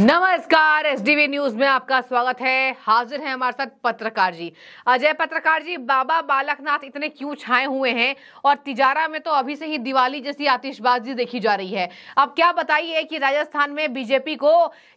नमस्कार SDV news में आपका स्वागत है हाजिर है हमारे साथ पत्रकार जी अजय पत्रकार जी बाबा बालकनाथ इतने क्यों छाए हुए हैं और तिजारा में तो अभी से ही दिवाली जैसी आतिशबाजी देखी जा रही है अब क्या बताइए कि राजस्थान में बीजेपी को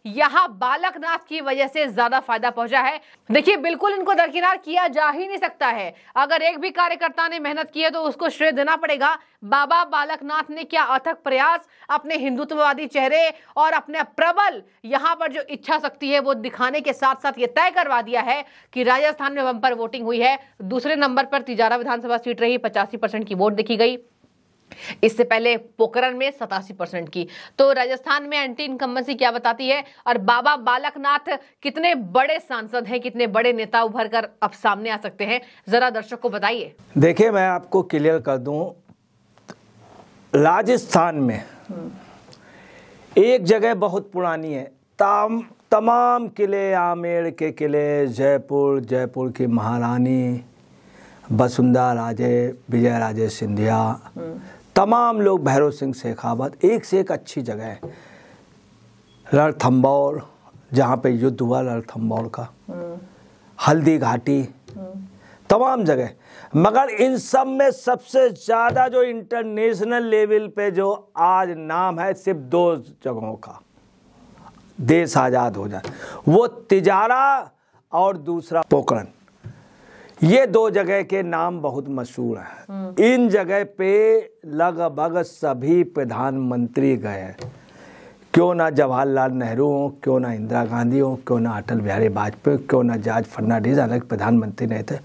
यहाँ बालकनाथ की वजह से ज्यादा फायदा पहुंचा है देखिए बिल्कुल इनको दरकिनार किया जा ही नहीं सकता है अगर एक भी कार्यकर्ता ने मेहनत की है तो उसको श्रेय देना पड़ेगा बाबा बालकनाथ ने क्या अथक प्रयास अपने हिंदुत्ववादी चेहरे और अपने प्रबल यहां पर जो इच्छा शक्ति है वो दिखाने के साथ साथ ये तय करवा दिया है कि राजस्थान में बंपर वोटिंग हुई है दूसरे नंबर पर तिजारा विधानसभा सीट रही पचासी परसेंट की वोट देखी गई इससे पहले पोकरण में सतासी परसेंट की तो राजस्थान में एंटी इनकम्बेंसी क्या बताती है और बाबा बालकनाथ कितने बड़े सांसद हैं कितने बड़े नेता उभर कर अब सामने आ सकते हैं जरा दर्शक को बताइए देखिए मैं आपको क्लियर कर दूं राजस्थान में एक जगह बहुत पुरानी है ताम तमाम किले आमेर के किले जयपुर जयपुर की महारानी वसुंधरा राजे विजय राजे सिंधिया तमाम लोग भैरव सिंह शेखावत एक से एक अच्छी जगह है लड़थम्बौर जहाँ पे युद्ध हुआ लड़थम्बौर का हल्दी घाटी तमाम जगह मगर इन सब में सबसे ज़्यादा जो इंटरनेशनल लेवल पे जो आज नाम है सिर्फ दो जगहों का देश आज़ाद हो जाए वो तिजारा और दूसरा पोकरण ये दो जगह के नाम बहुत मशहूर हैं हम्म। इन जगह पे लगभग सभी प्रधानमंत्री गए क्यों ना जवाहरलाल नेहरू हो क्यों ना इंदिरा गांधी हो क्यों ना अटल बिहारी वाजपेयी क्यों ना जॉर्ज फर्नांडीज अलग प्रधानमंत्री नहीं थे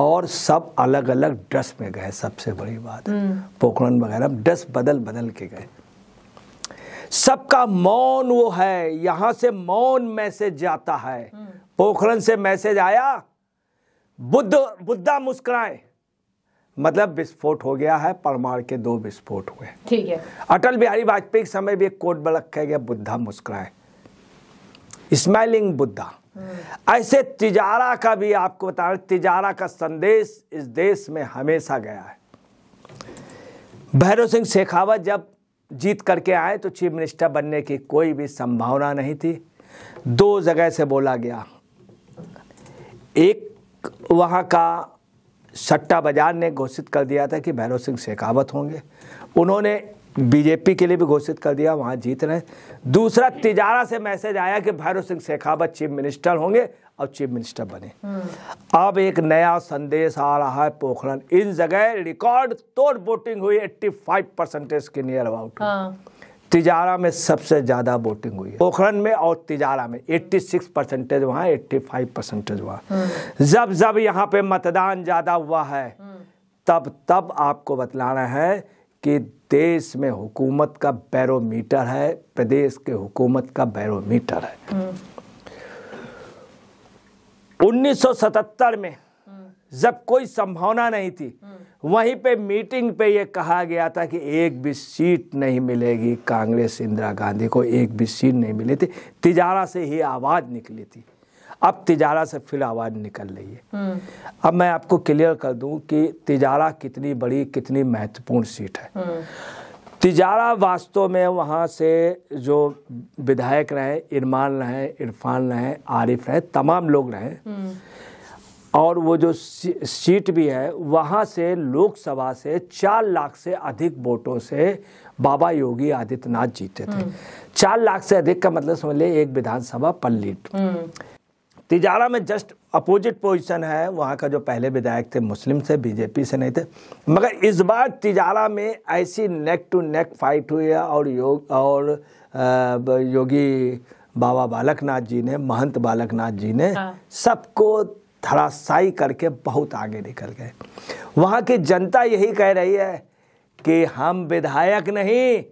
और सब अलग अलग ड्रेस में गए सबसे बड़ी बात हम्म। पोखरण वगैरह ड्रेस बदल बदल के गए सबका मौन वो है यहां से मौन मैसेज जाता है हम्म। पोखरण से मैसेज आया बुद्ध बुद्धा मुस्कुराए मतलब विस्फोट हो गया है परमार के दो विस्फोट हुए ठीक है अटल बिहारी वाजपेयी के समय भी एक कोट में रखा गया बुद्धा मुस्कुराए स्माइलिंग बुद्धा हम्म। ऐसे तिजारा का भी आपको बता रहे तिजारा का संदेश इस देश में हमेशा गया है भैरव सिंह शेखावत जब जीत करके आए तो चीफ मिनिस्टर बनने की कोई भी संभावना नहीं थी दो जगह से बोला गया एक वहाँ का सट्टा बाजार ने घोषित कर दिया था कि भैरव सिंह शेखावत होंगे उन्होंने बीजेपी के लिए भी घोषित कर दिया वहाँ जीत रहे दूसरा तिजारा से मैसेज आया कि भैरव सिंह शेखावत चीफ मिनिस्टर होंगे और चीफ मिनिस्टर बने हम्म। अब एक नया संदेश आ रहा है पोखरण इन जगह रिकॉर्ड तोड़ वोटिंग हुई 85 परसेंटेज के नियर अबाउट हाँ। तिजारा में सबसे ज़्यादा वोटिंग हुई पोखरण में और तिजारा में 86 परसेंटेज वहाँ फाइव परसेंटेज वहाँ हम्म। जब जब यहाँ पे मतदान ज़्यादा हुआ है हम्म। तब तब आपको बतलाना है कि देश में हुकूमत का बैरोमीटर है प्रदेश के हुकूमत का बैरोमीटर है 1977 में जब कोई संभावना नहीं थी वहीं पे मीटिंग पे ये कहा गया था कि एक भी सीट नहीं मिलेगी कांग्रेस इंदिरा गांधी को एक भी सीट नहीं मिली थी तिजारा से ही आवाज़ निकली थी अब तिजारा से फिर आवाज़ निकल रही है हम्म। अब मैं आपको क्लियर कर दूं कि तिजारा कितनी बड़ी कितनी महत्वपूर्ण सीट है हम्म। तिजारा वास्तव में वहां से जो विधायक रहे इरमान रहे इरफान रहे आरिफ रहे तमाम लोग रहे हम्म। और वो जो सीट भी है वहाँ से लोकसभा से चार लाख से अधिक वोटों से बाबा योगी आदित्यनाथ जीते थे चार लाख से अधिक का मतलब समझ लिया एक विधानसभा पल्लिट तिजारा में जस्ट अपोजिट पोजिशन है वहाँ का जो पहले विधायक थे मुस्लिम से बीजेपी से नहीं थे मगर इस बार तिजारा में ऐसी नेक टू नेक फाइट हुई है और योग और योगी बाबा बालकनाथ जी ने महंत बालकनाथ जी ने हाँ। सबको धड़ासाई करके बहुत आगे निकल गए वहाँ की जनता यही कह रही है कि हम विधायक नहीं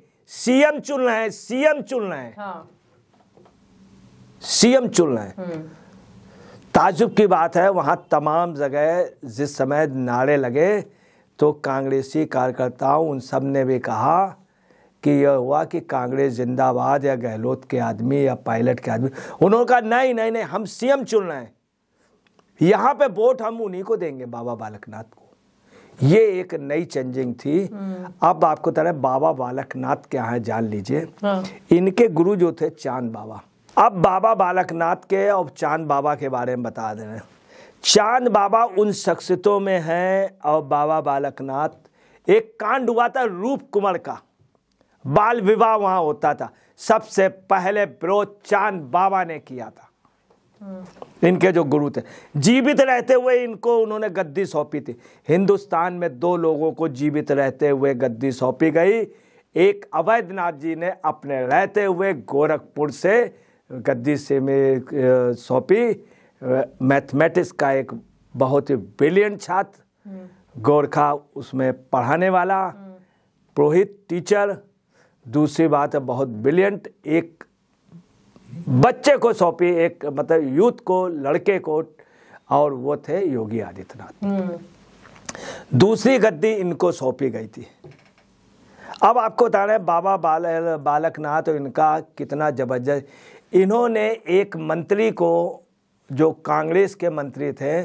सीएम चुन रहे हैं सीएम चुन रहे हैं हाँ। सीएम चुन रहे हैं हम्म। ताजुब की बात है वहाँ तमाम जगह जिस समय नारे लगे तो कांग्रेसी कार्यकर्ताओं उन सब ने भी कहा कि यह हुआ कि कांग्रेस जिंदाबाद या गहलोत के आदमी या पायलट के आदमी उन्होंने कहा नहीं नहीं नहीं हम सीएम चुन रहे हैं यहाँ पे वोट हम उन्हीं को देंगे बाबा बालकनाथ को ये एक नई चेंजिंग थी हम्म। अब आपको तरह बाबा बालकनाथ के यहाँ जान लीजिए हाँ। इनके गुरु जो थे चांद बाबा अब बाबा बालकनाथ के और चांद बाबा के बारे में बता दे रहे चांद बाबा उन शख्सियतों में हैं और बाबा बालकनाथ एक कांड हुआ था रूप कुंवर का बाल विवाह वहां होता था सबसे पहले विरोध चांद बाबा ने किया था हम्म। इनके जो गुरु थे जीवित रहते हुए इनको उन्होंने गद्दी सौंपी थी हिंदुस्तान में दो लोगों को जीवित रहते हुए गद्दी सौंपी गई एक अवैधनाथ जी ने अपने रहते हुए गोरखपुर से गद्दी से मैं सौंपी मैथमेटिक्स का एक बहुत ही ब्रिलियंट छात्र हम्म। गोरखा उसमें पढ़ाने वाला हम्म। पुरोहित टीचर दूसरी बात है बहुत ब्रिलियंट एक बच्चे को सौंपी एक मतलब यूथ को लड़के को और वो थे योगी आदित्यनाथ हम्म। दूसरी गद्दी इनको सौंपी गई थी अब आपको बता रहे बाबा बाल बालकनाथ तो इनका कितना जबरदस्त इन्होंने एक मंत्री को जो कांग्रेस के मंत्री थे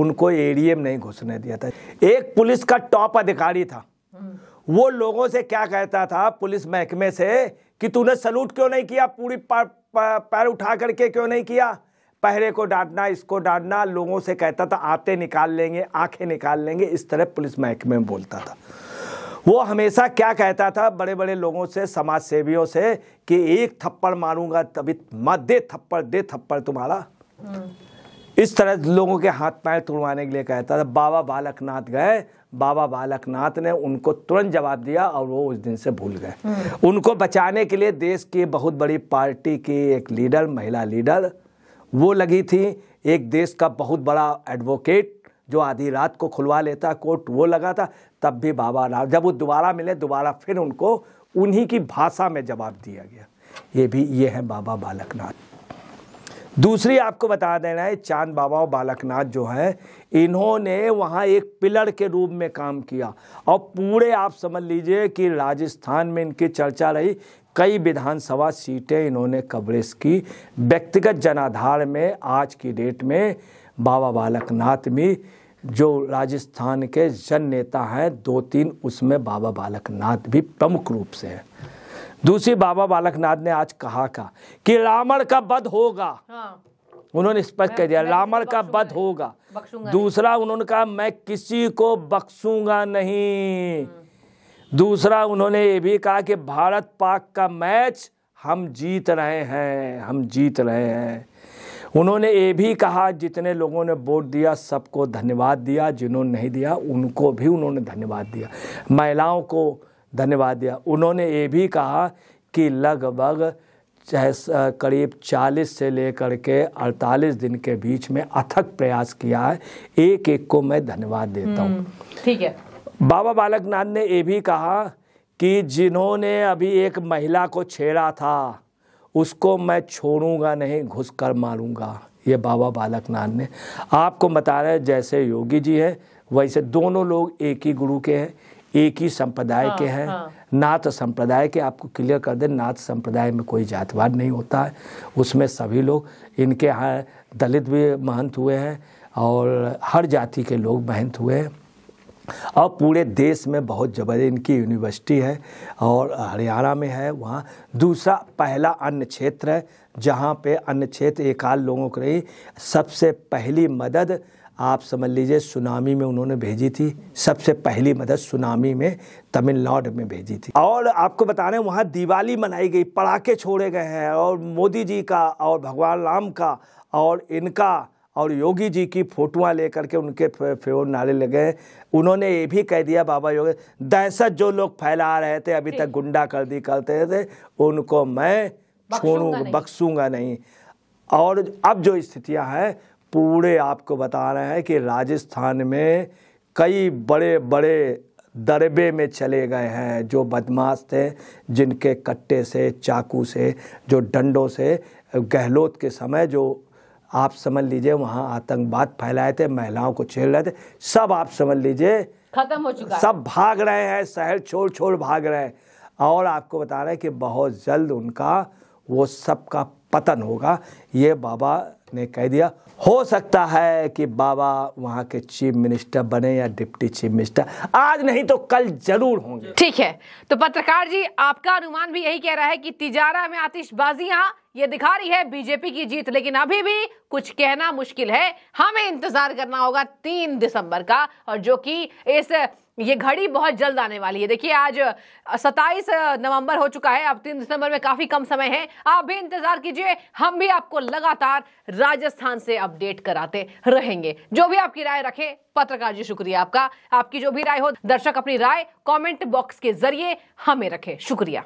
उनको एडीएम नहीं घुसने दिया था एक पुलिस का टॉप अधिकारी था हम्म। वो लोगों से क्या कहता था पुलिस महकमे से कि तूने सलूट क्यों नहीं किया पूरी पैर उठा करके क्यों नहीं किया पहरे को डांटना इसको डांटना लोगों से कहता था आते निकाल लेंगे आंखें निकाल लेंगे इस तरह पुलिस महकमे में बोलता था वो हमेशा क्या कहता था बड़े बड़े लोगों से समाज सेवियों से कि एक थप्पड़ मारूंगा तभी मत दे थप्पड़ दे थप्पड़ तुम्हारा हम्म। इस तरह लोगों के हाथ पैर तुड़वाने के लिए कहता था बाबा बालकनाथ गए बाबा बालकनाथ ने उनको तुरंत जवाब दिया और वो उस दिन से भूल गए हम्म। उनको बचाने के लिए देश की बहुत बड़ी पार्टी की एक लीडर महिला लीडर वो लगी थी एक देश का बहुत बड़ा एडवोकेट जो आधी रात को खुलवा लेता कोर्ट वो लगा था तब भी बाबा राम जब वो दोबारा मिले दोबारा फिर उनको उन्हीं की भाषा में जवाब दिया गया ये भी ये है बाबा बालकनाथ दूसरी आपको बता देना है चांद बाबा और बालकनाथ जो है इन्होंने वहाँ एक पिलर के रूप में काम किया और पूरे आप समझ लीजिए कि राजस्थान में इनकी चर्चा रही कई विधानसभा सीटें इन्होंने कवरेज की व्यक्तिगत जनाधार में आज की डेट में बाबा बालक नाथ जो राजस्थान के जन नेता हैं दो तीन उसमें बाबा बालकनाथ भी प्रमुख रूप से हैं दूसरी बाबा बालकनाथ ने आज कहा का कि रावण का वध होगा हाँ। उन्होंने स्पष्ट कर दिया रावण का वध होगा दूसरा उन्होंने कहा मैं किसी को बख्सूंगा नहीं हम्म। दूसरा उन्होंने ये भी कहा कि भारत पाक का मैच हम जीत रहे हैं हम जीत रहे हैं उन्होंने ये भी कहा जितने लोगों ने वोट दिया सबको धन्यवाद दिया जिन्होंने नहीं दिया उनको भी उन्होंने धन्यवाद दिया महिलाओं को धन्यवाद दिया उन्होंने ये भी कहा कि लगभग चाहे करीब 40 से लेकर के 48 दिन के बीच में अथक प्रयास किया है एक एक को मैं धन्यवाद देता हूँ हम्म, ठीक है बाबा बालक नाथ ने ये भी कहा कि जिन्होंने अभी एक महिला को छेड़ा था उसको मैं छोड़ूंगा नहीं घुस कर मारूंगा ये बाबा बालक नाथ ने आपको बता रहे जैसे योगी जी है वैसे दोनों लोग एक ही गुरु के हैं एक ही संप्रदाय हाँ, के हैं हाँ। नाथ संप्रदाय के आपको क्लियर कर दें नाथ संप्रदाय में कोई जातवाद नहीं होता है उसमें सभी लोग इनके यहाँ दलित भी महंत हुए हैं और हर जाति के लोग महंत हुए हैं अब पूरे देश में बहुत जबरदस्त इनकी यूनिवर्सिटी है और हरियाणा में है वहाँ दूसरा पहला अन्य क्षेत्र है जहाँ पे अन्य क्षेत्र एकाल लोगों को रही सबसे पहली मदद आप समझ लीजिए सुनामी में उन्होंने भेजी थी सबसे पहली मदद सुनामी में तमिलनाडु में भेजी थी और आपको बता रहे हैं वहाँ दिवाली मनाई गई पटाखे छोड़े गए हैं और मोदी जी का और भगवान राम का और इनका और योगी जी की फोटोਆਂ लेकर के उनके फेवर नारे लगे उन्होंने ये भी कह दिया बाबा योगी दहशत जो लोग फैला रहे थे अभी तक गुंडा कर दी करते थे उनको मैं छोड़ूंगा बख्सूंगा नहीं और अब जो स्थितियां हैं पूरे आपको बता रहे हैं कि राजस्थान में कई बड़े बड़े दरबे में चले गए हैं जो बदमाश थे जिनके कट्टे से चाकू से जो डंडों से गहलोत के समय जो आप समझ लीजिए वहाँ आतंकवाद फैलाए थे महिलाओं को छेड़ रहे थे सब आप समझ लीजिए खत्म हो चुका सब भाग रहे हैं शहर छोड़ छोड़ भाग रहे हैं और आपको बता रहे हैं कि बहुत जल्द उनका वो सबका पतन होगा ये बाबा ने कह दिया हो सकता है कि बाबा वहाँ के चीफ मिनिस्टर बने या डिप्टी चीफ मिनिस्टर आज नहीं तो कल जरूर होंगे ठीक है तो पत्रकार जी आपका अनुमान भी यही कह रहा है कि तिजारा में आतिशबाजी यहाँ ये दिखा रही है बीजेपी की जीत लेकिन अभी भी कुछ कहना मुश्किल है हमें इंतजार करना होगा तीन दिसंबर का और जो कि इस ये घड़ी बहुत जल्द आने वाली है देखिए आज 27 नवंबर हो चुका है अब तीन दिसंबर में काफी कम समय है आप भी इंतजार कीजिए हम भी आपको लगातार राजस्थान से अपडेट कराते रहेंगे जो भी आपकी राय रखे पत्रकार जी शुक्रिया आपका आपकी जो भी राय हो दर्शक अपनी राय कमेंट बॉक्स के जरिए हमें रखे शुक्रिया